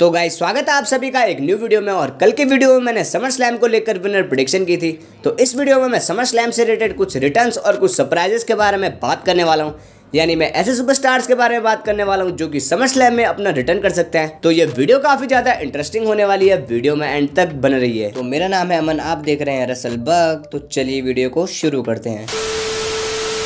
तो गाइस स्वागत है आप सभी का एक न्यू वीडियो में और कल के वीडियो में मैंने समर स्लैम को लेकर विनर प्रोडिक्शन की थी तो इस वीडियो में मैं समर स्लैम से रिलेटेड कुछ रिटर्न्स और कुछ सरप्राइजेस के बारे में बात करने वाला हूँ यानी मैं ऐसे सुपरस्टार्स के बारे में बात करने वाला हूँ जो कि समर स्लैम में अपना रिटर्न कर सकते हैं तो ये वीडियो काफी ज्यादा इंटरेस्टिंग होने वाली है वीडियो में एंड तक बन रही है तो मेरा नाम है अमन आप देख रहे हैं रसल बग तो चलिए वीडियो को शुरू करते हैं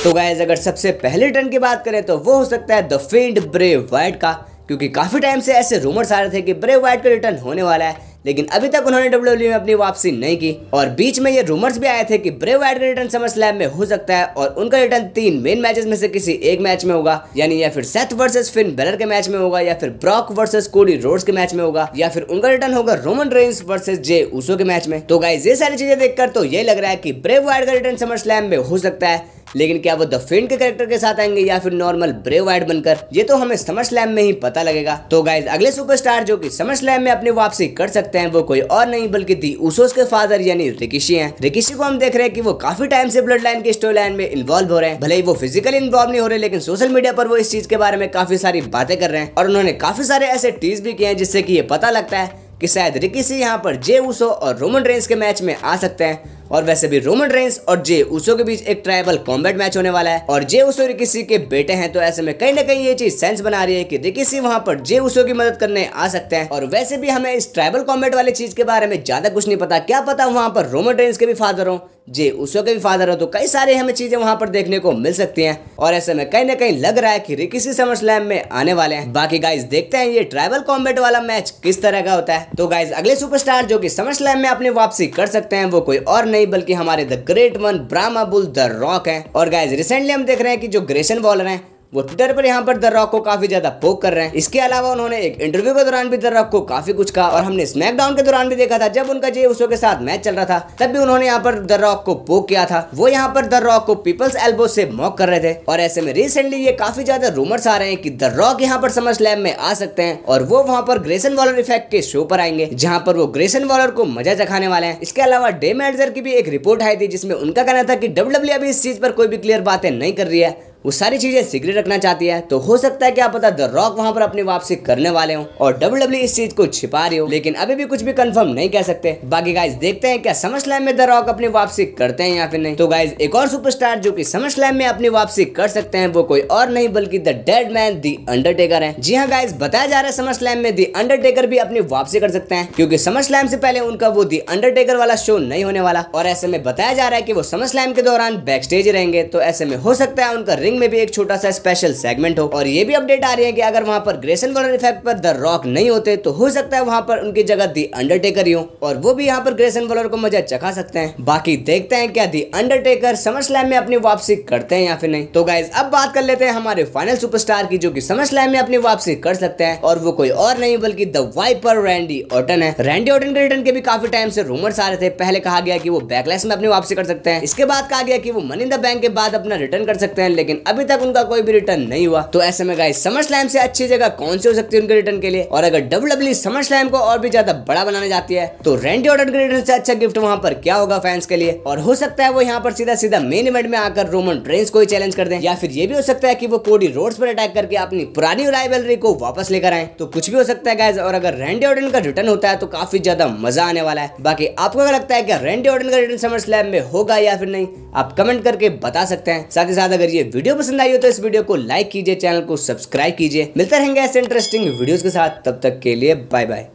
तो गाइज अगर सबसे पहले रिटर्न की बात करें तो वो हो सकता है द फेंड ब्रेव वाइट का क्योंकि काफ़ी टाइम से ऐसे रूमर्स आ रहे थे कि ब्रेव वाइट का रिटर्न होने वाला है लेकिन अभी तक उन्होंने डब्ल्यू e में अपनी वापसी नहीं की और बीच में ये रूमर्स भी आए थे कि ब्रे वाइट का रिटर्न समर स्लैम में हो सकता है और उनका रिटर्न तीन मेन मैचेस में से किसी एक मैच में होगा यानी या फिर सेथ वर्सेस फिन बेलर के मैच में होगा या फिर ब्रॉक वर्सेस कोडी रोड्स के मैच में होगा या फिर उनका रिटर्न होगा Roman Reigns versus Jey Uso के मैच में तो गाइज ये सारी चीजें देखकर तो ये लग रहा है की ब्रे वाइट का रिटर्न समर स्लैम में हो सकता है लेकिन क्या वो द फिंड के कैरेक्टर के साथ आएंगे या फिर नॉर्मल ब्रेव वाइट बनकर ये तो हमें समर स्लैम में ही पता लगेगा तो गाइज अगले सुपरस्टार जो की समर स्लैम में अपनी वापसी कर सकते हैं वो कोई और नहीं बल्कि दी उसोस के फादर यानी रिकिशी हैं रिकिशी को हम देख रहे हैं कि वो काफी टाइम से ब्लड लाइन के स्टोरी लाइन में इन्वॉल्व हो रहे हैं भले ही वो फिजिकली इन्वॉल्व नहीं हो रहे लेकिन सोशल मीडिया पर वो इस चीज के बारे में काफी सारी बातें कर रहे हैं और उन्होंने काफी सारे ऐसे टीज भी किए हैं जिससे कि ये पता लगता है कि शायद रिकी से यहाँ पर जे ऊसो और रोमन रेंस के मैच में आ सकते हैं और वैसे भी रोमन रेंस और जे उसो के बीच एक ट्राइबल कॉम्बेट मैच होने वाला है और जे उसो रिकिसी के बेटे हैं तो ऐसे में कहीं ना कहीं ये चीज सेंस बना रही है की रिकिसी वहाँ पर जे उसो की मदद करने आ सकते हैं और वैसे भी हमें इस ट्राइबल कॉम्बेट वाली चीज के बारे में ज्यादा कुछ नहीं पता क्या पता वहाँ पर रोमन रेंस के भी फादर हो जे उसो के भी फादर हो तो कई सारे हमें चीजें वहां पर देखने को मिल सकती हैं और ऐसे में कहीं ना कहीं लग रहा है कि रिकिसी समर स्लैम में आने वाले हैं बाकी गाइस देखते हैं ये ट्राइबल कॉम्बेट वाला मैच किस तरह का होता है तो गाइस अगले सुपरस्टार जो कि समर स्लैम में अपनी वापसी कर सकते हैं वो कोई और नहीं नहीं बल्कि हमारे the great one Brahma bull the rock है और गाइज रिसेंटली हम देख रहे हैं कि जो ग्रेसन बॉलर है वो ट्विटर पर यहाँ पर दर्रॉक को काफी ज्यादा पोक कर रहे हैं इसके अलावा उन्होंने एक इंटरव्यू के दौरान भी दर्रॉक को काफी कुछ कहा और हमने स्मैकडाउन के दौरान भी देखा था जब उनका जे उसो के साथ मैच चल रहा था तब भी उन्होंने यहाँ पर दर्रॉक को पोक किया था वो यहाँ पर दर्रॉक को पीपल्स एल्बो से मॉक कर रहे थे और ऐसे में रिसेंटली ये काफी ज्यादा रूमर्स आ रहे हैं की दर्रॉक यहाँ पर समर स्लैम में आ सकते हैं और वो वहाँ पर ग्रेसन वॉलर इफेक्ट के शो पर आएंगे जहाँ पर वो ग्रेसन वॉलर को मजा चखाने वाले हैं इसके अलावा डे मैडर की भी एक रिपोर्ट आई थी जिसमें उनका कहना था की डब्ल्यू e अभी इस चीज पर कोई भी क्लियर बातें नहीं कर रही है वो सारी चीज़ें सीक्रेट रखना चाहती है तो हो सकता है कि आप पता द रॉक वहाँ पर अपनी वापसी करने वाले हो और डब्ल्यू डब्ल्यू e इस चीज को छिपा रही हो लेकिन अभी भी कुछ भी कंफर्म नहीं कह सकते बाकी गाइज देखते हैं क्या समझ लैम में द रॉक अपनी वापसी करते हैं या फिर नहीं तो गाइज एक और सुपरस्टार जो की समझ लैम में अपनी वापसी कर सकते हैं वो कोई और नहीं बल्कि the dead man the Undertaker है जी हाँ गाइज बताया जा रहा है समझ लैम में दी अंडरटेकर भी अपनी वापसी कर सकते हैं क्योंकि समझ लैम से पहले उनका वो दी अंडरटेकर वाला शो नहीं होने वाला और ऐसे में बताया जा रहा है की वो समझ लैम के दौरान बैक स्टेज रहेंगे तो ऐसे में हो सकता है उनका रिंग रिंग में भी एक छोटा सा स्पेशल सेगमेंट हो और ये भी अपडेट आ रही है कि अगर वहाँ पर ग्रेसन वॉलर इफेक्ट पर द रॉक नहीं होते तो हो सकता है वहाँ पर उनकी जगह दी अंडरटेकर ही हो और वो भी यहाँ पर ग्रेसन वॉलर को मजा चखा सकते हैं बाकी देखते हैं क्या दी अंडरटेकर समर स्लैम में अपनी वापसी करते हैं या फिर नहीं तो गाइज अब बात कर लेते हैं हमारे फाइनल सुपरस्टार की जो की समर स्लैम में अपनी वापसी कर सकते हैं और वो कोई और नहीं बल्कि द वाइपर रैंडी ऑटन है रैंडी ऑटन के रिटर्न के भी काफी टाइम से रूमर्स आ रहे थे पहले कहा गया कि वो बैकलेस में अपनी वापसी कर सकते हैं इसके बाद कहा गया कि वो मनी इन द बैंक के बाद अपना रिटर्न कर सकते हैं लेकिन अभी तक उनका कोई भी रिटर्न नहीं हुआ तो ऐसे में गाइस समर स्लैम से अच्छी जगह कौन सी हो सकती है उनके रिटर्न के लिए और अगर डब्ल्यू डब्ल्यू समर स्लैम को और भी ज्यादा बड़ा बनाने जाती है तो रेंडी ऑर्डर के रिटर्न से अच्छा गिफ्ट वहां पर क्या होगा फैंस के लिए और हो सकता है वो यहाँ पर सीधा सीधा मेन इवेंट में आकर रोमन ट्रेन को ही चैलेंज कर दे या फिर ये भी हो सकता है की वो कोडी रोड पर अटैक करके अपनी पुरानी राइवलरी को वापस लेकर आए तो कुछ भी हो सकता है गाइज और अगर रेंडी ऑर्डन का रिटर्न होता है तो काफी ज्यादा मजा आने वाला है बाकी आपको क्या लगता है क्या रेंडी ऑर्डन का रिटर्न समर स्लैम में होगा या फिर नहीं आप कमेंट करके बता सकते हैं साथ ही साथ अगर ये वीडियो वीडियो पसंद आई हो तो इस वीडियो को लाइक कीजिए चैनल को सब्सक्राइब कीजिए मिलते रहेंगे ऐसे इंटरेस्टिंग वीडियोस के साथ तब तक के लिए बाय बाय